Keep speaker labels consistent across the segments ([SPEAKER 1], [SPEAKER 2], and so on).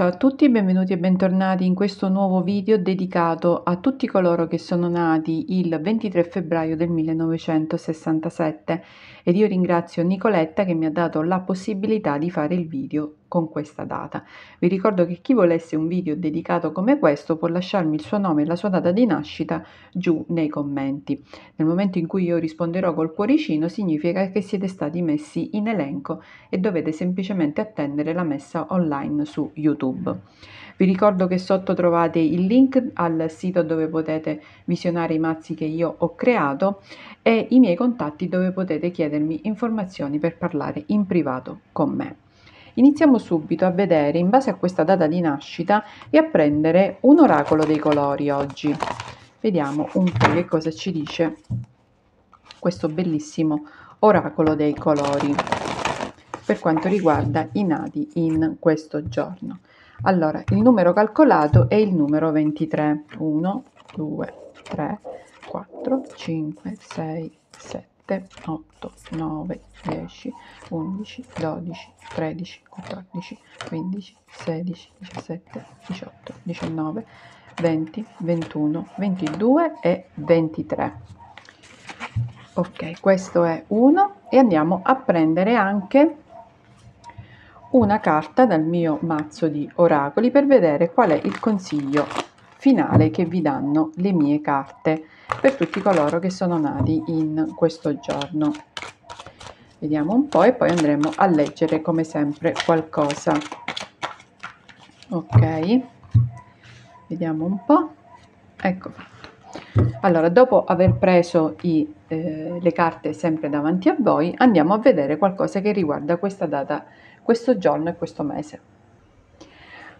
[SPEAKER 1] Ciao a tutti benvenuti e bentornati in questo nuovo video dedicato a tutti coloro che sono nati il 23 febbraio del 1967 ed io ringrazio Nicoletta che mi ha dato la possibilità di fare il video con questa data. Vi ricordo che chi volesse un video dedicato come questo può lasciarmi il suo nome e la sua data di nascita giù nei commenti. Nel momento in cui io risponderò col cuoricino significa che siete stati messi in elenco e dovete semplicemente attendere la messa online su YouTube. Vi ricordo che sotto trovate il link al sito dove potete visionare i mazzi che io ho creato e i miei contatti dove potete chiedermi informazioni per parlare in privato con me. Iniziamo subito a vedere, in base a questa data di nascita, e a prendere un oracolo dei colori oggi. Vediamo un po' che cosa ci dice questo bellissimo oracolo dei colori per quanto riguarda i nati in questo giorno. Allora, il numero calcolato è il numero 23. 1, 2, 3, 4, 5, 6, 7. 7, 8, 9, 10, 11, 12, 13, 14, 15, 16, 17, 18, 19, 20, 21, 22 e 23. Ok, questo è 1 e andiamo a prendere anche una carta dal mio mazzo di oracoli per vedere qual è il consiglio finale che vi danno le mie carte per tutti coloro che sono nati in questo giorno. Vediamo un po' e poi andremo a leggere come sempre qualcosa. Ok, vediamo un po'. Ecco Allora, dopo aver preso i, eh, le carte sempre davanti a voi, andiamo a vedere qualcosa che riguarda questa data, questo giorno e questo mese.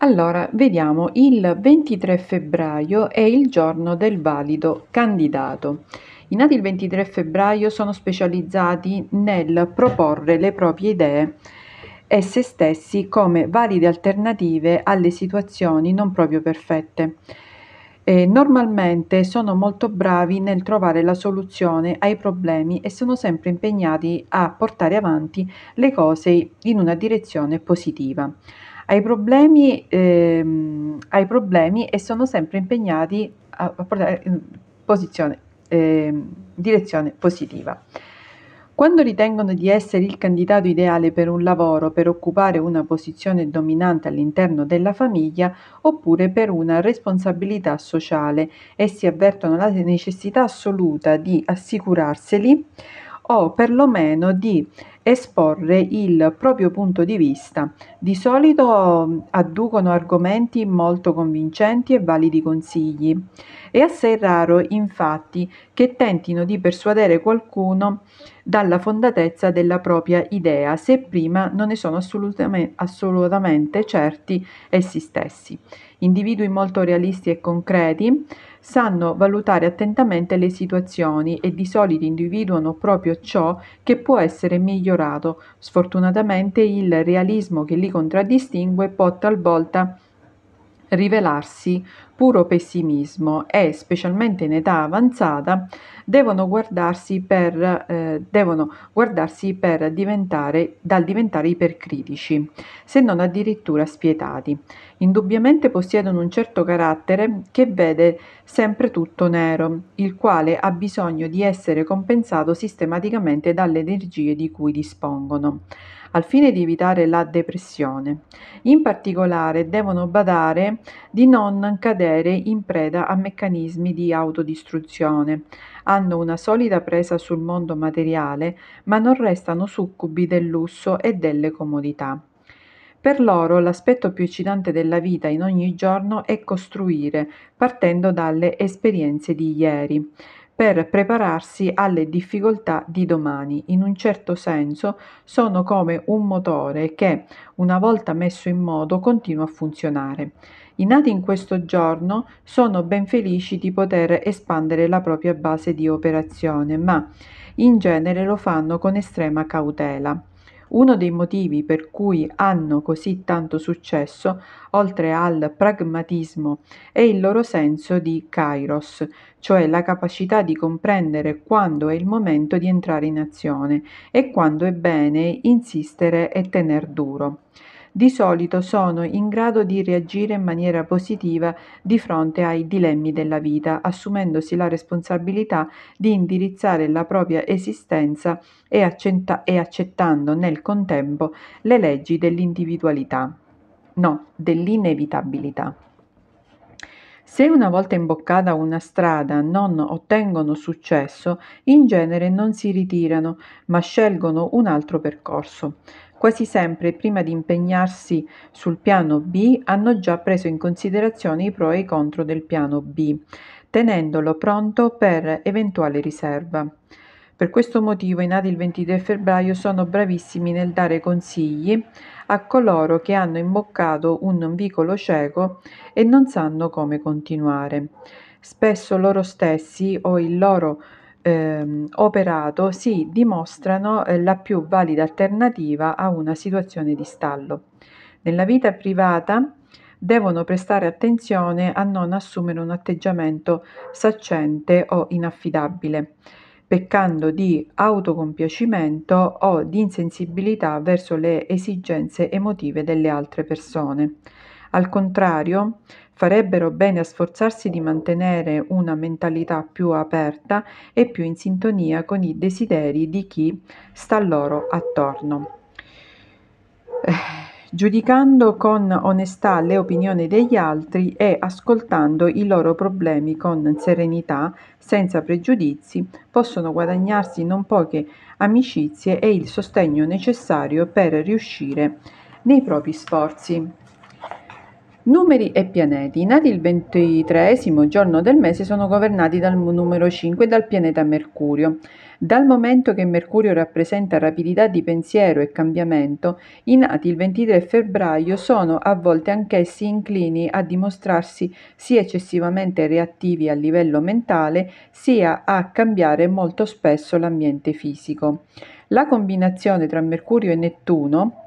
[SPEAKER 1] Allora, vediamo, il 23 febbraio è il giorno del valido candidato. I nati il 23 febbraio sono specializzati nel proporre le proprie idee e se stessi come valide alternative alle situazioni non proprio perfette. E normalmente sono molto bravi nel trovare la soluzione ai problemi e sono sempre impegnati a portare avanti le cose in una direzione positiva ai problemi, ehm, ai problemi e sono sempre impegnati a, a portare eh, in posizione, ehm, direzione positiva. Quando ritengono di essere il candidato ideale per un lavoro, per occupare una posizione dominante all'interno della famiglia oppure per una responsabilità sociale, essi avvertono la necessità assoluta di assicurarseli o perlomeno di esporre il proprio punto di vista. Di solito adducono argomenti molto convincenti e validi consigli. È assai raro, infatti, che tentino di persuadere qualcuno dalla fondatezza della propria idea, se prima non ne sono assolutamente, assolutamente certi essi stessi. Individui molto realisti e concreti sanno valutare attentamente le situazioni e di solito individuano proprio ciò che può essere migliorato. Sfortunatamente il realismo che li contraddistingue può talvolta rivelarsi puro pessimismo e, specialmente in età avanzata, devono guardarsi per, eh, devono guardarsi per diventare, dal diventare ipercritici, se non addirittura spietati. Indubbiamente possiedono un certo carattere che vede sempre tutto nero, il quale ha bisogno di essere compensato sistematicamente dalle energie di cui dispongono al fine di evitare la depressione. In particolare devono badare di non cadere in preda a meccanismi di autodistruzione. Hanno una solida presa sul mondo materiale, ma non restano succubi del lusso e delle comodità. Per loro l'aspetto più eccitante della vita in ogni giorno è costruire, partendo dalle esperienze di ieri per prepararsi alle difficoltà di domani. In un certo senso sono come un motore che, una volta messo in moto, continua a funzionare. I nati in questo giorno sono ben felici di poter espandere la propria base di operazione, ma in genere lo fanno con estrema cautela. Uno dei motivi per cui hanno così tanto successo, oltre al pragmatismo, è il loro senso di kairos, cioè la capacità di comprendere quando è il momento di entrare in azione e quando è bene insistere e tener duro di solito sono in grado di reagire in maniera positiva di fronte ai dilemmi della vita, assumendosi la responsabilità di indirizzare la propria esistenza e, accetta- e accettando nel contempo le leggi dell'individualità, no, dell'inevitabilità. Se una volta imboccata una strada non ottengono successo, in genere non si ritirano, ma scelgono un altro percorso quasi sempre prima di impegnarsi sul piano B hanno già preso in considerazione i pro e i contro del piano B, tenendolo pronto per eventuale riserva. Per questo motivo i nati il 23 febbraio sono bravissimi nel dare consigli a coloro che hanno imboccato un vicolo cieco e non sanno come continuare. Spesso loro stessi o il loro ehm, operato si dimostrano eh, la più valida alternativa a una situazione di stallo. Nella vita privata devono prestare attenzione a non assumere un atteggiamento saccente o inaffidabile, peccando di autocompiacimento o di insensibilità verso le esigenze emotive delle altre persone. Al contrario, farebbero bene a sforzarsi di mantenere una mentalità più aperta e più in sintonia con i desideri di chi sta loro attorno. Eh giudicando con onestà le opinioni degli altri e ascoltando i loro problemi con serenità, senza pregiudizi, possono guadagnarsi non poche amicizie e il sostegno necessario per riuscire nei propri sforzi. Numeri e pianeti. I nati il ventitreesimo giorno del mese sono governati dal numero 5 dal pianeta Mercurio. Dal momento che Mercurio rappresenta rapidità di pensiero e cambiamento, i nati il 23 febbraio sono a volte anch'essi inclini a dimostrarsi sia eccessivamente reattivi a livello mentale, sia a cambiare molto spesso l'ambiente fisico. La combinazione tra Mercurio e Nettuno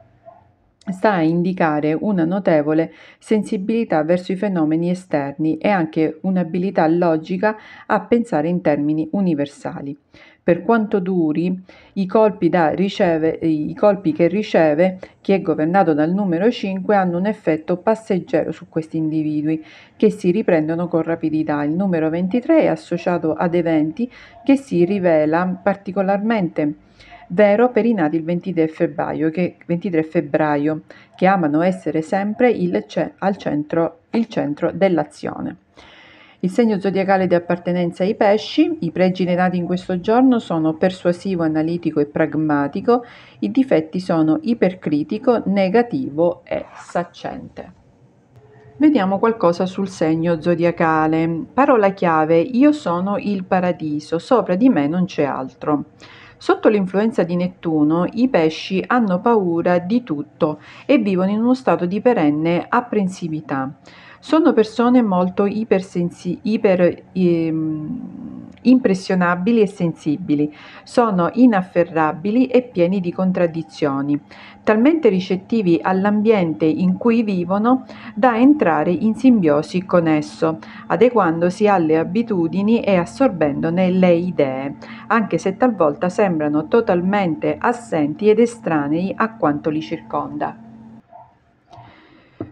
[SPEAKER 1] sta a indicare una notevole sensibilità verso i fenomeni esterni e anche un'abilità logica a pensare in termini universali. Per quanto duri, i colpi, riceve, i colpi che riceve chi è governato dal numero 5 hanno un effetto passeggero su questi individui, che si riprendono con rapidità. Il numero 23 è associato ad eventi che si rivela particolarmente vero per i nati il 23 febbraio, che, 23 febbraio, che amano essere sempre il, al centro, il centro dell'azione. Il segno zodiacale di appartenenza ai pesci, i pregi dei nati in questo giorno sono persuasivo, analitico e pragmatico, i difetti sono ipercritico, negativo e saccente. Vediamo qualcosa sul segno zodiacale. Parola chiave, io sono il paradiso, sopra di me non c'è altro. Sotto l'influenza di Nettuno i pesci hanno paura di tutto e vivono in uno stato di perenne apprensività. Sono persone molto ipersensi- iper, ehm, impressionabili e sensibili, sono inafferrabili e pieni di contraddizioni, talmente ricettivi all'ambiente in cui vivono da entrare in simbiosi con esso, adeguandosi alle abitudini e assorbendone le idee, anche se talvolta sembrano totalmente assenti ed estranei a quanto li circonda.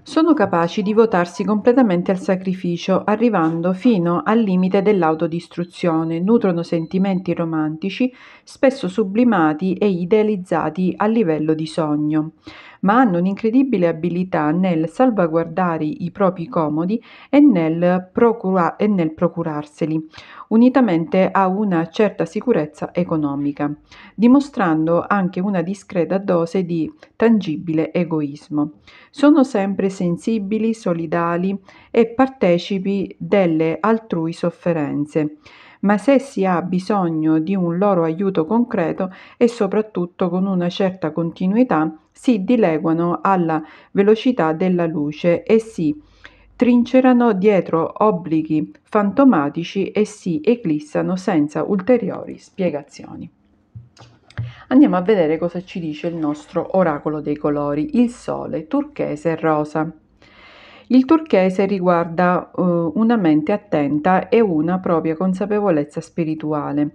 [SPEAKER 1] Sono capaci di votarsi completamente al sacrificio, arrivando fino al limite dell'autodistruzione, nutrono sentimenti romantici, spesso sublimati e idealizzati a livello di sogno, ma hanno un'incredibile abilità nel salvaguardare i propri comodi e nel, procura- e nel procurarseli unitamente a una certa sicurezza economica, dimostrando anche una discreta dose di tangibile egoismo. Sono sempre sensibili, solidali e partecipi delle altrui sofferenze ma se si ha bisogno di un loro aiuto concreto e soprattutto con una certa continuità, si dileguano alla velocità della luce e si trincerano dietro obblighi fantomatici e si eclissano senza ulteriori spiegazioni. Andiamo a vedere cosa ci dice il nostro oracolo dei colori, il sole, turchese e rosa. Il turchese riguarda uh, una mente attenta e una propria consapevolezza spirituale.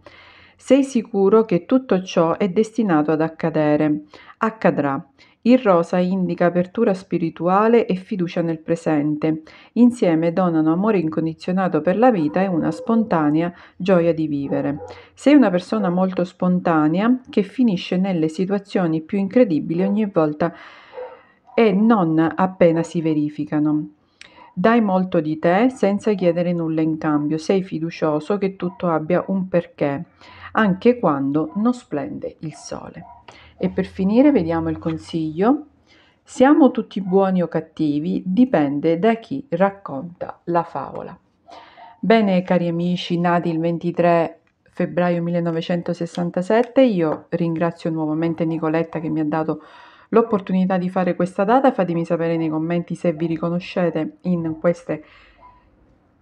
[SPEAKER 1] Sei sicuro che tutto ciò è destinato ad accadere. Accadrà. Il rosa indica apertura spirituale e fiducia nel presente. Insieme donano amore incondizionato per la vita e una spontanea gioia di vivere. Sei una persona molto spontanea che finisce nelle situazioni più incredibili ogni volta e non appena si verificano. Dai molto di te senza chiedere nulla in cambio. Sei fiducioso che tutto abbia un perché, anche quando non splende il sole. E per finire vediamo il consiglio. Siamo tutti buoni o cattivi, dipende da chi racconta la favola. Bene, cari amici, nati il 23 febbraio 1967, io ringrazio nuovamente Nicoletta che mi ha dato l'opportunità di fare questa data. Fatemi sapere nei commenti se vi riconoscete in queste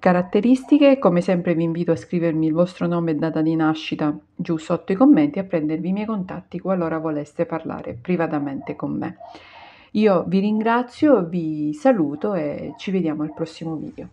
[SPEAKER 1] Caratteristiche, come sempre vi invito a scrivermi il vostro nome e data di nascita giù sotto i commenti e a prendervi i miei contatti qualora voleste parlare privatamente con me. Io vi ringrazio, vi saluto e ci vediamo al prossimo video.